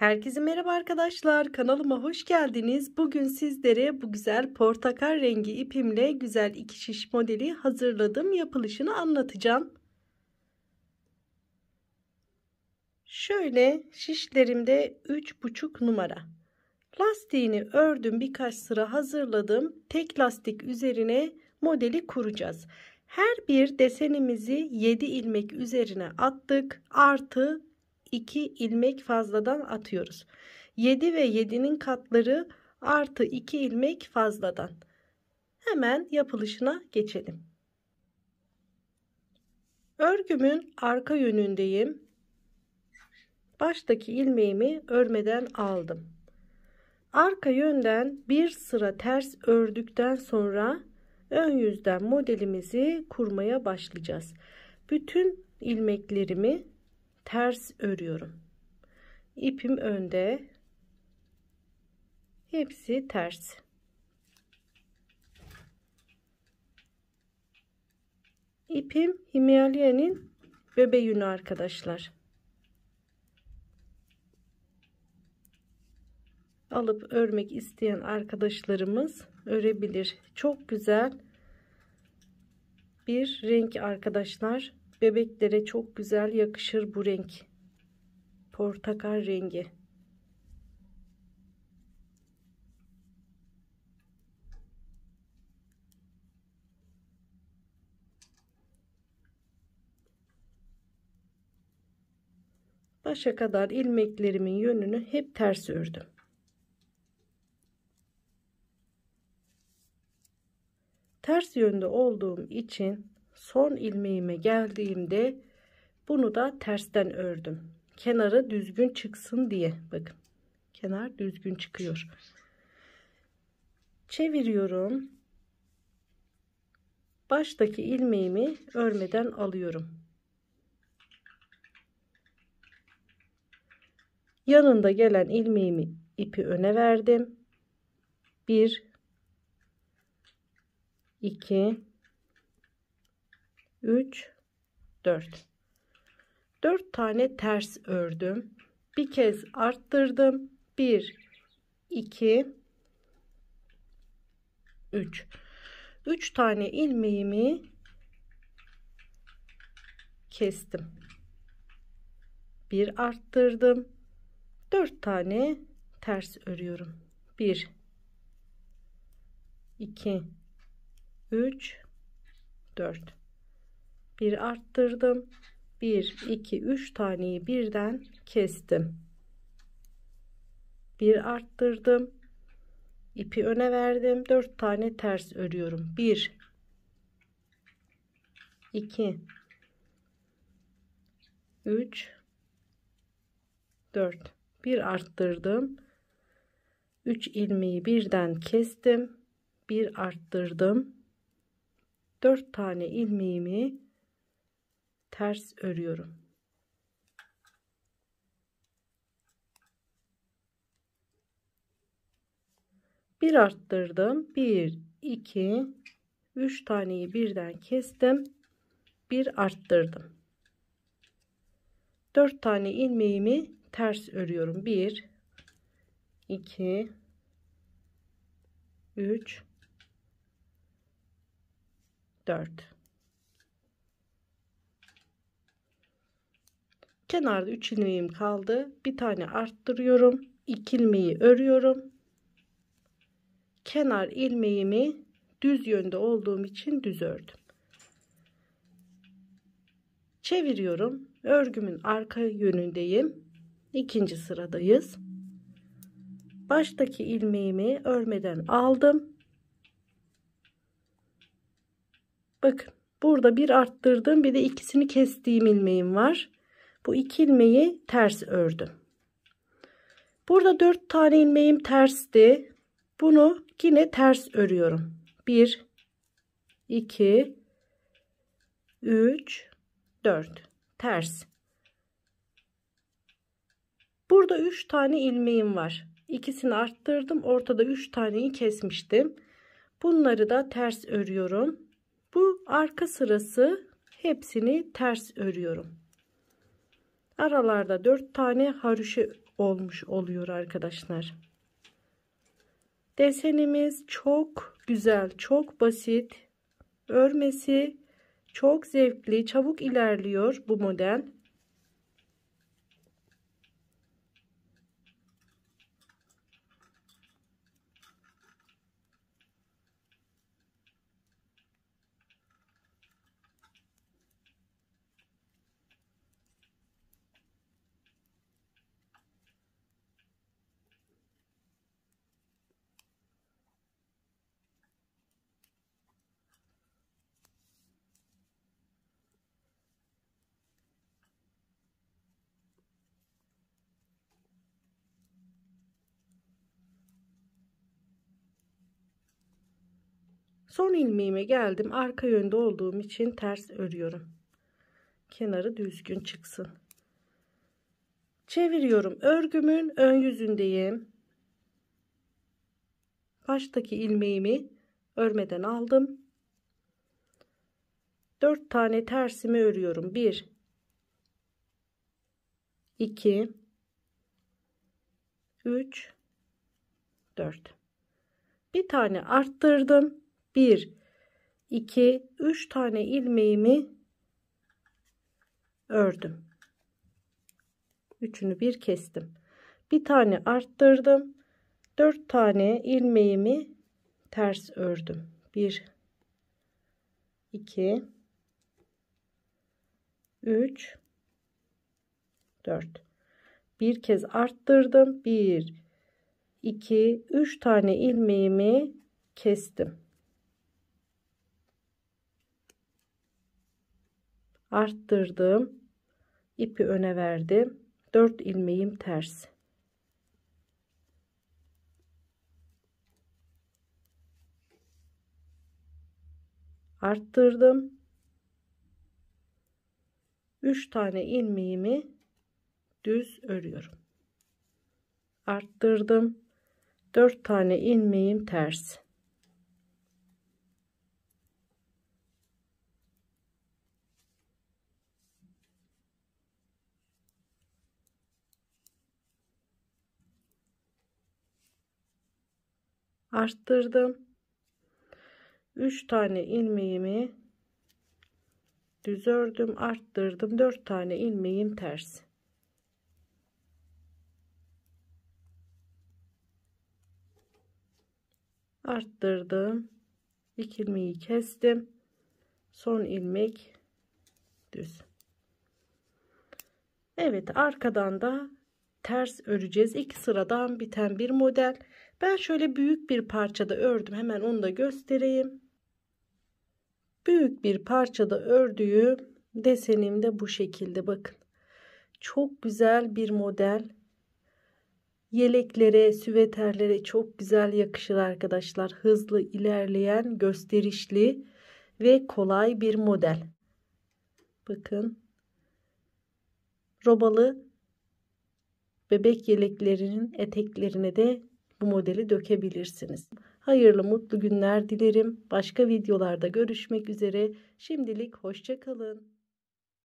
Herkese merhaba arkadaşlar kanalıma hoş geldiniz. Bugün sizlere bu güzel portakal rengi ipimle güzel iki şiş modeli hazırladım. Yapılışını anlatacağım. Şöyle şişlerimde 3,5 numara. Lastiğini ördüm birkaç sıra hazırladım. Tek lastik üzerine modeli kuracağız. Her bir desenimizi 7 ilmek üzerine attık. Artı 2 ilmek fazladan atıyoruz. 7 ve 7'nin katları artı 2 ilmek fazladan. Hemen yapılışına geçelim. Örgümün arka yönündeyim. Baştaki ilmeğimi örmeden aldım. Arka yönden bir sıra ters ördükten sonra ön yüzden modelimizi kurmaya başlayacağız. Bütün ilmeklerimi ters örüyorum. İpim önde. Hepsi ters. İpim Himalaya'nın bebe yünü arkadaşlar. Alıp örmek isteyen arkadaşlarımız örebilir. Çok güzel bir renk arkadaşlar bebeklere çok güzel yakışır bu renk. Portakal rengi. Başa kadar ilmeklerimin yönünü hep ters ördüm. Ters yönde olduğum için son ilmeğime geldiğimde bunu da tersten ördüm kenarı düzgün çıksın diye bakın kenar düzgün çıkıyor çeviriyorum baştaki ilmeğimi örmeden alıyorum yanında gelen ilmeğimi ipi öne verdim 1 2 3 4 4 tane ters ördüm bir kez arttırdım 1 2 3 3 tane ilmeğimi kestim bir arttırdım 4 tane ters örüyorum 1 2 3 4 bir arttırdım. 1, 2, 3 taneyi birden kestim. Bir arttırdım. ipi öne verdim. 4 tane ters örüyorum. 1, 2, 3, 4. Bir arttırdım. 3 ilmeği birden kestim. Bir arttırdım. 4 tane ilmeğimi ters örüyorum. Bir arttırdım. 1 2 3 taneyi birden kestim. Bir arttırdım. 4 tane ilmeğimi ters örüyorum. 1 2 3 4 Kenarda 3 ilmeğim kaldı. Bir tane arttırıyorum. 2 ilmeği örüyorum. Kenar ilmeğimi düz yönde olduğum için düz ördüm. Çeviriyorum. Örgümün arka yönündeyim. İkinci sıradayız. Baştaki ilmeğimi örmeden aldım. Bakın burada bir arttırdım bir de ikisini kestiğim ilmeğim var. Bu iki ilmeği ters ördüm. Burada dört tane ilmeğim tersti. Bunu yine ters örüyorum. Bir, iki, üç, dört. Ters. Burada üç tane ilmeğim var. İkisini arttırdım. Ortada üç taneyi kesmiştim. Bunları da ters örüyorum. Bu arka sırası hepsini ters örüyorum aralarda 4 tane haroşa olmuş oluyor arkadaşlar. Desenimiz çok güzel, çok basit. Örmesi çok zevkli, çabuk ilerliyor bu model. Son ilmeğime geldim. Arka yönde olduğum için ters örüyorum. Kenarı düzgün çıksın. Çeviriyorum. Örgümün ön yüzündeyim. Baştaki ilmeğimi örmeden aldım. 4 tane tersimi örüyorum. 1 2 3 4 bir tane arttırdım 1 2 3 tane ilmeğimi ördüm. Üçünü bir kestim. Bir tane arttırdım. 4 tane ilmeğimi ters ördüm. 1 2 3 4 bir kez arttırdım 1 2 3 tane ilmeğimi kestim arttırdım ipi öne verdim 4 ilmeğim ters arttırdım 3 tane ilmeğimi düz örüyorum arttırdım 4 tane ilmeğim ters arttırdım 3 tane ilmeğimi düz ördüm arttırdım 4 tane ilmeğim ters arttırdım 2 ilmeği kestim son ilmek düz Evet arkadan da ters öreceğiz iki sıradan biten bir model ben şöyle büyük bir parçada ördüm. Hemen onu da göstereyim. Büyük bir parçada ördüğüm desenim de bu şekilde bakın. Çok güzel bir model. Yeleklere, süveterlere çok güzel yakışır arkadaşlar. Hızlı ilerleyen, gösterişli ve kolay bir model. Bakın. Robalı bebek yeleklerinin eteklerine de bu modeli dökebilirsiniz. Hayırlı mutlu günler dilerim. Başka videolarda görüşmek üzere. Şimdilik hoşçakalın.